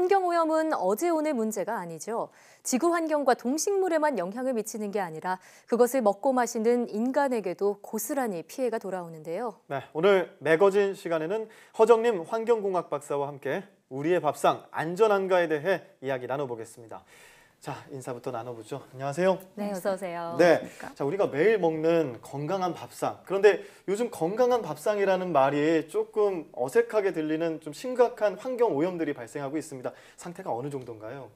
환경오염은 어제 오늘 문제가 아니죠. 지구 환경과 동식물에만 영향을 미치는 게 아니라 그것을 먹고 마시는 인간에게도 고스란히 피해가 돌아오는데요. 네, 오늘 매거진 시간에는 허정림 환경공학 박사와 함께 우리의 밥상 안전한가에 대해 이야기 나눠보겠습니다. 자 인사부터 나눠보죠. 안녕하세요. 네, 어서 오세요. 네, 자 우리가 매일 먹는 건강한 밥상. 그런데 요즘 건강한 밥상이라는 말이 조금 어색하게 들리는 좀 심각한 환경 오염들이 발생하고 있습니다. 상태가 어느 정도인가요?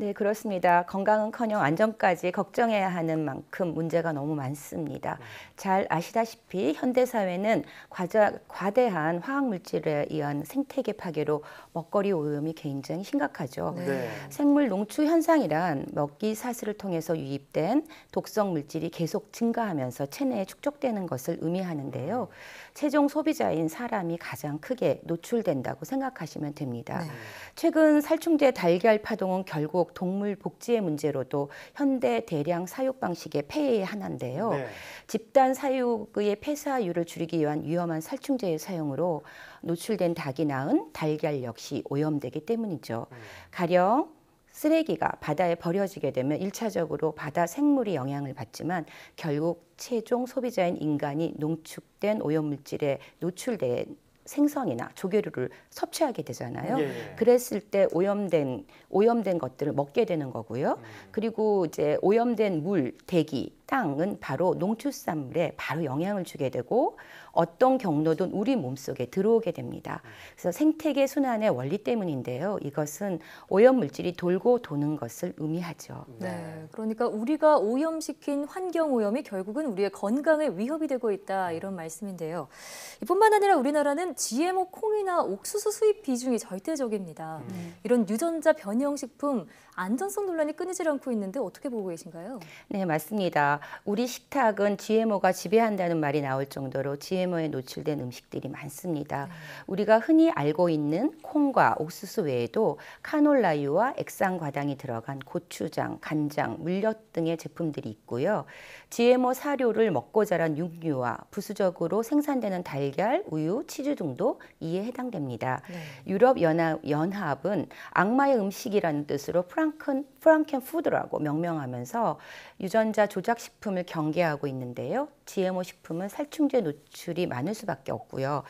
네, 그렇습니다. 건강은커녕 안전까지 걱정해야 하는 만큼 문제가 너무 많습니다. 잘 아시다시피 현대 사회는 과자, 과대한 화학 물질에 의한 생태계 파괴로 먹거리 오염이 굉장히 심각하죠. 네. 네. 생물 농축 현상이란 먹기 사슬을 통해서 유입된 독성 물질이 계속 증가하면서 체내에 축적되는 것을 의미하는데요. 최종 소비자인 사람이 가장 크게 노출된다고 생각하시면 됩니다. 네. 최근 살충제 달걀 파동은 결국 동물 복지의 문제로도 현대 대량 사육 방식의 폐해의 하나인데요. 네. 집단 사육의 폐사율을 줄이기 위한 위험한 살충제의 사용으로 노출된 닭이 낳은 달걀 역시 오염되기 때문이죠. 음. 가령 쓰레기가 바다에 버려지게 되면 일차적으로 바다 생물이 영향을 받지만 결국 최종 소비자인 인간이 농축된 오염물질에 노출된 생선이나 조개류를 섭취하게 되잖아요. 예. 그랬을 때 오염된 오염된 것들을 먹게 되는 거고요. 음. 그리고 이제 오염된 물, 대기 식당은 바로 농축산물에 바로 영향을 주게 되고 어떤 경로든 우리 몸속에 들어오게 됩니다. 그래서 생태계 순환의 원리 때문인데요. 이것은 오염물질이 돌고 도는 것을 의미하죠. 네. 네. 그러니까 우리가 오염시킨 환경 오염이 결국은 우리의 건강에 위협이 되고 있다 이런 말씀인데요. 이뿐만 아니라 우리나라는 GMO 콩이나 옥수수 수입 비중이 절대적입니다. 음. 이런 유전자 변형 식품 안전성 논란이 끊이질 않고 있는데 어떻게 보고 계신가요? 네, 맞습니다. 우리 식탁은 GMO가 지배한다는 말이 나올 정도로 GMO에 노출된 음식들이 많습니다. 네. 우리가 흔히 알고 있는 콩과 옥수수 외에도 카놀라유와 액상 과당이 들어간 고추장, 간장, 물엿 등의 제품들이 있고요. GMO 사료를 먹고 자란 육류와 부수적으로 생산되는 달걀, 우유, 치즈 등도 이에 해당됩니다. 네. 유럽 연합, 은 악마의 음식이라는 뜻으로 프랑스 프랑켄, 프랑켄 푸드라고 명명하면서 유전자 조작 식품을 경계하고 있는데요. GMO 식품은 살충제 노출이 많을 수밖에 없고요.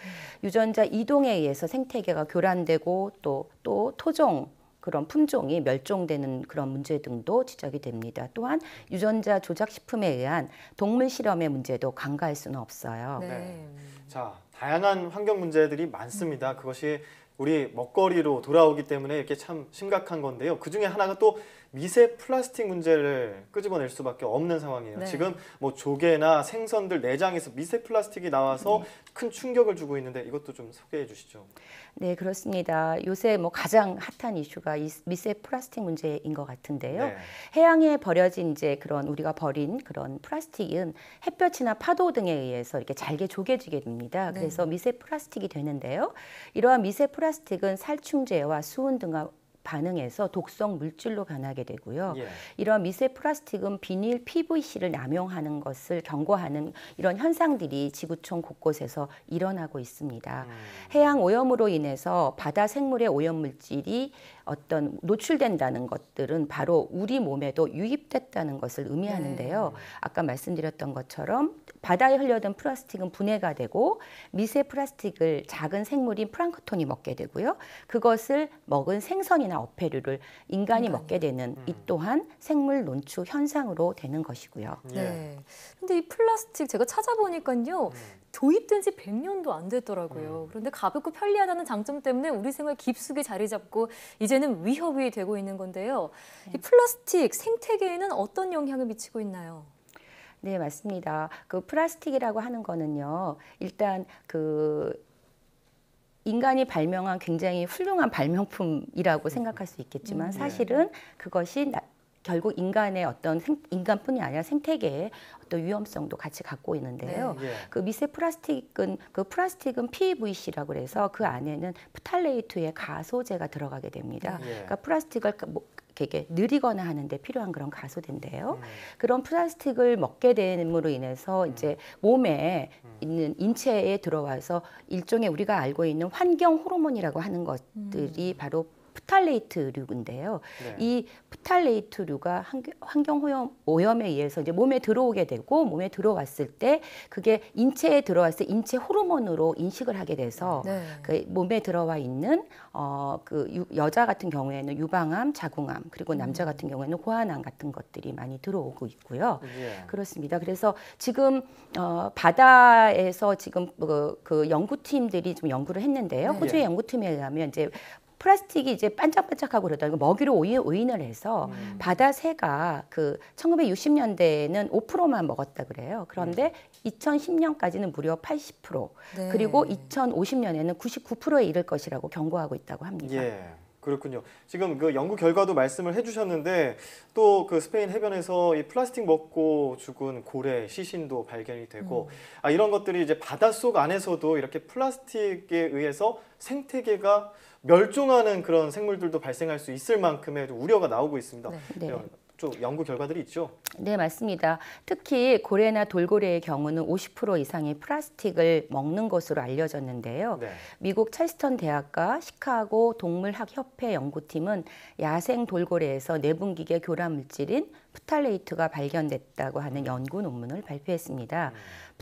유전자 이동에 의해서 생태계가 교란되고 또, 또 토종 그런 품종이 멸종되는 그런 문제 등도 지적이 됩니다. 또한 유전자 조작 식품에 의한 동물 실험의 문제도 간과할 수는 없어요. 네. 네. 자, 다양한 환경 문제들이 많습니다. 그것이 우리 먹거리로 돌아오기 때문에 이렇게 참 심각한 건데요. 그 중에 하나가 또 미세 플라스틱 문제를 끄집어낼 수밖에 없는 상황이에요. 네. 지금 뭐 조개나 생선들 내장에서 미세 플라스틱이 나와서 네. 큰 충격을 주고 있는데 이것도 좀 소개해 주시죠. 네, 그렇습니다. 요새 뭐 가장 핫한 이슈가 미세 플라스틱 문제인 것 같은데요. 네. 해양에 버려진 이제 그런 우리가 버린 그런 플라스틱은 햇볕이나 파도 등에 의해서 이렇게 잘게 조개지게 됩니다. 네. 그래서 미세 플라스틱이 되는데요. 이러한 미세 플라스틱은 살충제와 수은 등과 반응해서 독성 물질로 변하게 되고요. 예. 이런 미세 플라스틱은 비닐 PVC를 남용하는 것을 경고하는 이런 현상들이 지구촌 곳곳에서 일어나고 있습니다. 음. 해양 오염으로 인해서 바다 생물의 오염 물질이 어떤 노출된다는 것들은 바로 우리 몸에도 유입됐다는 것을 의미하는데요. 네. 아까 말씀드렸던 것처럼 바다에 흘려든 플라스틱은 분해가 되고 미세 플라스틱을 작은 생물인 프랑크톤이 먹게 되고요. 그것을 먹은 생선이나 어패류를 인간이 음. 먹게 되는 음. 이 또한 생물 논추 현상으로 되는 것이고요. 네. 네. 근데 이 플라스틱 제가 찾아보니까요. 음. 도입된 지 100년도 안 됐더라고요. 음. 그런데 가볍고 편리하다는 장점 때문에 우리 생활 깊숙이 자리 잡고 이제 되는 위협이 되고 있는 건데요. 이 네. 플라스틱 생태계에는 어떤 영향을 미치고 있나요? 네, 맞습니다. 그 플라스틱이라고 하는 거는요. 일단 그 인간이 발명한 굉장히 훌륭한 발명품이라고 네. 생각할 수 있겠지만 음, 네. 사실은 그것이 결국 인간의 어떤 생, 인간뿐이 아니라 생태계의 어떤 위험성도 같이 갖고 있는데요. 네. 예. 그 미세 플라스틱은 그 플라스틱은 PVC라고 그래서 그 안에는 프탈레이트의 가소제가 들어가게 됩니다. 네. 그러니까 플라스틱을 그 뭐, 되게 느리거나 하는데 필요한 그런 가소인데요 음. 그런 플라스틱을 먹게 됨으로 인해서 음. 이제 몸에 음. 있는 인체에 들어와서 일종의 우리가 알고 있는 환경 호르몬이라고 하는 것들이 음. 바로 프탈레이트류인데요. 네. 이 프탈레이트류가 환경 오염에 의해서 이제 몸에 들어오게 되고 몸에 들어왔을 때 그게 인체에 들어왔을 때 인체 호르몬으로 인식을 하게 돼서 네. 그 몸에 들어와 있는 어 그 여자 같은 경우에는 유방암, 자궁암 그리고 남자 음. 같은 경우에는 고환암 같은 것들이 많이 들어오고 있고요. 예. 그렇습니다. 그래서 지금 어 바다에서 지금 그, 그 연구팀들이 좀 연구를 했는데요. 네. 호주의 연구팀에 의하면 이제 플라스틱이 이제 반짝반짝하고 그러다 이거 먹이로 오인, 을 해서 음. 바다 새가 그 1960년대에는 5%만 먹었다 그래요. 그런데 네. 음. 2010년까지는 무려 80% 네. 그리고 2050년에는 99%에 이를 것이라고 경고하고 있다고 합니다. 예. 그렇군요. 지금 그 연구 결과도 말씀을 해주셨는데 또 그 스페인 해변에서 이 플라스틱 먹고 죽은 고래 시신도 발견이 되고 음. 아, 이런 것들이 이제 바닷속 안에서도 이렇게 플라스틱에 의해서 생태계가 멸종하는 그런 생물들도 발생할 수 있을 만큼의 우려가 나오고 있습니다. 네, 네. 연구 결과들이 있죠. 네, 맞습니다. 특히 고래나 돌고래의 경우는 50% 이상의 플라스틱을 먹는 것으로 알려졌는데요. 네. 미국 찰스턴 대학과 시카고 동물학 협회 연구팀은 야생 돌고래에서 내분기계 교란 물질인 프탈레이트가 발견됐다고 하는 연구 논문을 발표했습니다. 음.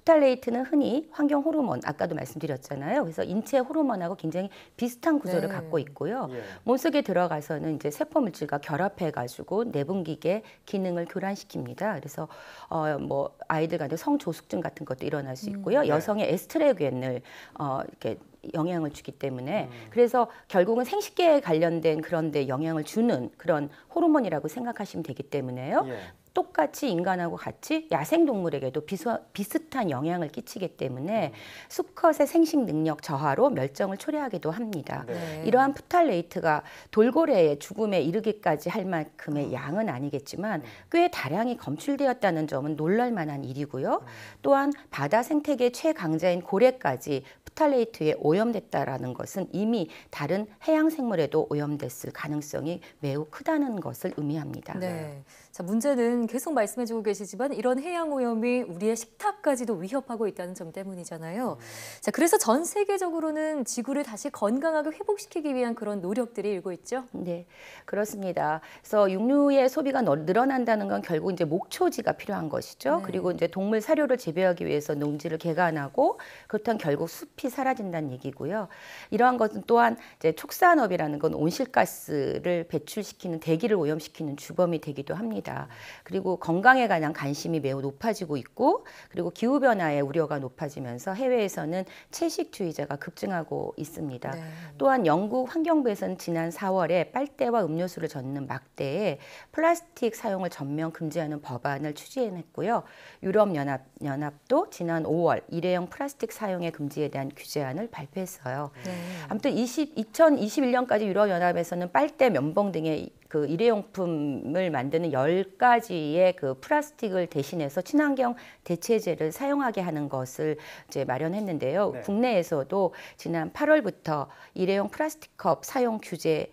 프로스탈레이트는 흔히 환경 호르몬 아까도 말씀드렸잖아요. 그래서 인체 호르몬하고 굉장히 비슷한 구조를 네. 갖고 있고요. 예. 몸속에 들어가서는 이제 세포 물질과 결합해 가지고 내분기계 기능을 교란시킵니다. 그래서 어뭐 아이들 간에 성조숙증 같은 것도 일어날 수 음, 있고요. 음. 여성의 에스트레겐을 어 이렇게 영향을 주기 때문에 음. 그래서 결국은 생식계에 관련된 그런 데 영향을 주는 그런 호르몬이라고 생각하시면 되기 때문에요. 예. 똑같이 인간하고 같이 야생동물에게도 비서, 비슷한 영향을 끼치기 때문에 수컷의 음. 생식 능력 저하로 멸종을 초래하기도 합니다. 네. 이러한 푸탈레이트가 돌고래의 죽음에 이르기까지 할 만큼의 음. 양은 아니겠지만 음. 꽤 다량이 검출되었다는 점은 놀랄 만한 일이고요. 또한 바다 생태계 최강자인 고래까지 푸탈레이트에 오염됐다라는 것은 이미 다른 해양 생물에도 오염됐을 가능성이 매우 크다는 것을 의미합니다. 네. 자, 문제는 계속 말씀해주고 계시지만 이런 해양 오염이 우리의 식탁까지도 위협하고 있다는 점 때문이잖아요. 자, 그래서 전 세계적으로는 지구를 다시 건강하게 회복시키기 위한 그런 노력들이 일고 있죠. 네, 그렇습니다. 그래서 육류의 소비가 늘어난다는 건 결국 이제 목초지가 필요한 것이죠. 네. 그리고 이제 동물 사료를 재배하기 위해서 농지를 개간하고 그렇다면 결국 숲이 사라진다는 얘기고요. 이러한 것은 또한 이제 축산업이라는건 온실가스를 배출시키는 대기를 오염시키는 주범이 되기도 합니다. 그리고 건강에 관한 관심이 매우 높아지고 있고 그리고 기후 변화의 우려가 높아지면서 해외에서는 채식주의자가 급증하고 있습니다. 네. 또한 영국 환경부에서는 지난 4월에 빨대와 음료수를 젓는 막대에 플라스틱 사용을 전면 금지하는 법안을 추진했고요. 유럽 연합 연합도 지난 5월 일회용 플라스틱 사용의 금지에 대한 규제안을 발표했어요. 네. 아무튼 20, 2021년까지 유럽 연합에서는 빨대, 면봉 등의 그 일회용품을 만드는 열가지의그 플라스틱을 대신해서 친환경 대체재를 사용하게 하는 것을 이제 마련했는데요. 네. 국내에서도 지난 8월부터 일회용 플라스틱컵 사용 규제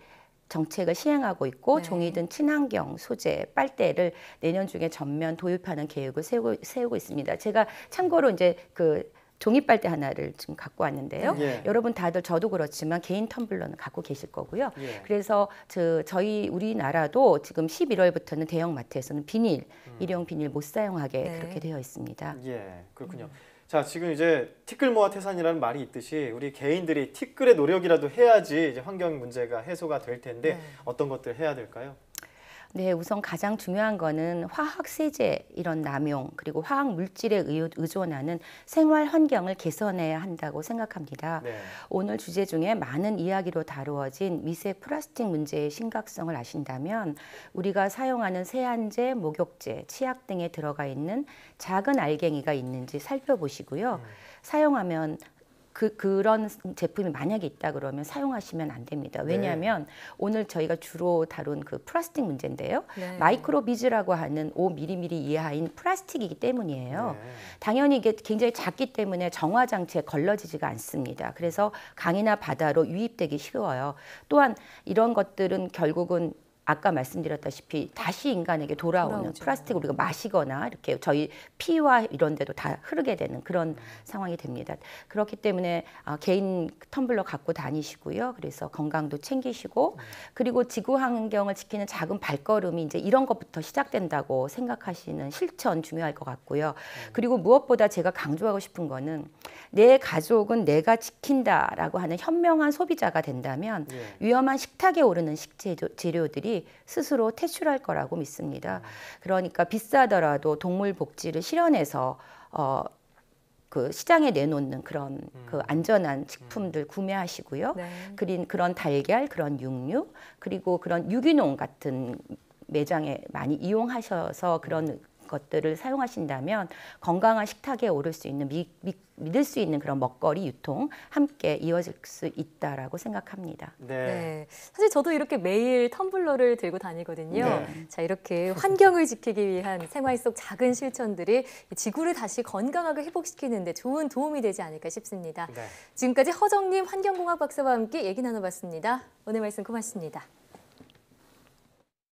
정책을 시행하고 있고 네. 종이 든 친환경 소재 빨대를 내년 중에 전면 도입하는 계획을 세우고, 세우고 있습니다. 제가 참고로 이제 그 종이빨대 하나를 지금 갖고 왔는데요. 예. 여러분 다들 저도 그렇지만 개인 텀블러는 갖고 계실 거고요. 예. 그래서 저, 저희 우리나라도 지금 11월부터는 대형 마트에서는 비닐, 음. 일회용 비닐 못 사용하게 네. 그렇게 되어 있습니다. 예, 그렇군요. 음. 자, 지금 이제 티끌 모아 태산이라는 말이 있듯이 우리 개인들이 티끌의 노력이라도 해야지 이제 환경 문제가 해소가 될 텐데 네. 어떤 것들 해야 될까요? 네, 우선 가장 중요한 거는 화학 세제 이런 남용 그리고 화학 물질에 의존하는 생활 환경을 개선해야 한다고 생각합니다. 네. 오늘 주제 중에 많은 이야기로 다루어진 미세 플라스틱 문제의 심각성을 아신다면 우리가 사용하는 세안제, 목욕제, 치약 등에 들어가 있는 작은 알갱이가 있는지 살펴보시고요. 음. 사용하면 그 그런 제품이 만약에 있다 그러면 사용하시면 안 됩니다. 네. 왜냐하면 네. 오늘 저희가 주로 다룬 그 플라스틱 문제인데요. 네. 마이크로비즈라고 하는 5mm 이하인 플라스틱이기 때문이에요. 네. 당연히 이게 굉장히 작기 때문에 정화 장치에 걸러지지가 않습니다. 그래서 강이나 바다로 유입되기 쉬워요. 또한 이런 것들은 결국은 아까 말씀드렸다시피 다시 인간에게 돌아오는 돌아죠 플라스틱 우리가 마시거나 이렇게 저희 피와 이런 데도 다 흐르게 되는 그런 음. 상황이 됩니다. 그렇기 때문에 아, 개인 텀블러 갖고 다니시고요. 그래서 건강도 챙기시고 음. 그리고 지구 환경을 지키는 작은 발걸음이 이제 이런 것부터 시작된다고 생각하시는 실천 중요할 것 같고요. 음. 그리고 무엇보다 제가 강조하고 싶은 거는 내 가족은 내가 지킨다라고 하는 현명한 소비자가 된다면 예. 위험한 식탁에 오르는 식재료들이 스스로 퇴출할 거라고 믿습니다. 음. 그러니까 비싸더라도 동물 복지를 실현해서 어, 그 시장에 내놓는 그런 그 음. 그 안전한 식품들 음. 구매하시고요. 네. 그린 그런 달걀, 그런 육류, 그리고 그런 유기농 같은 매장에 많이 이용하셔서 그런 음. 것들을 사용하신다면 건강한 식탁에 오를 수 있는 미, 미, 믿을 수 있는 그런 먹거리 유통 함께 이어질 수 있다라고 생각합니다. 네. 네. 사실 저도 이렇게 매일 텀블러를 들고 다니거든요. 네. 자, 이렇게 환경을 지키기 위한 생활 속 작은 실천들이 지구를 다시 건강하게 회복시키는데 좋은 도움이 되지 않을까 싶습니다. 네. 지금까지 허정님 환경공학 박사와 함께 얘기 나눠봤습니다. 오늘 말씀 고맙습니다.